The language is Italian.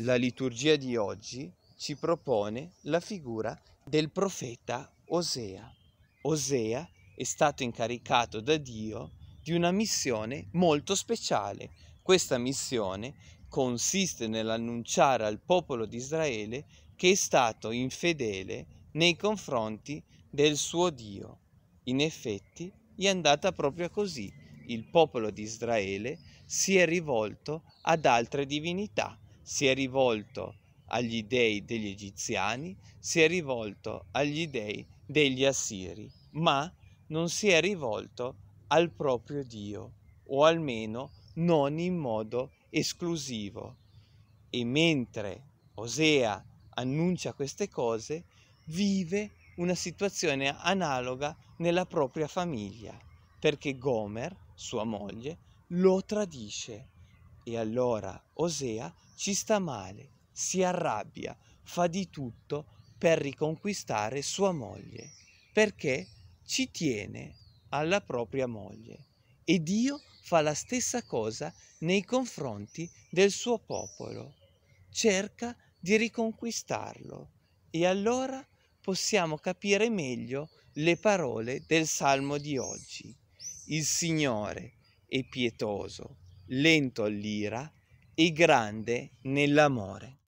La liturgia di oggi ci propone la figura del profeta Osea. Osea è stato incaricato da Dio di una missione molto speciale. Questa missione consiste nell'annunciare al popolo di Israele che è stato infedele nei confronti del suo Dio. In effetti è andata proprio così. Il popolo di Israele si è rivolto ad altre divinità si è rivolto agli dei degli egiziani, si è rivolto agli dei degli assiri, ma non si è rivolto al proprio Dio, o almeno non in modo esclusivo. E mentre Osea annuncia queste cose, vive una situazione analoga nella propria famiglia, perché Gomer, sua moglie, lo tradisce e allora Osea ci sta male, si arrabbia, fa di tutto per riconquistare sua moglie, perché ci tiene alla propria moglie. E Dio fa la stessa cosa nei confronti del suo popolo, cerca di riconquistarlo. E allora possiamo capire meglio le parole del Salmo di oggi. Il Signore è pietoso lento all'ira e grande nell'amore.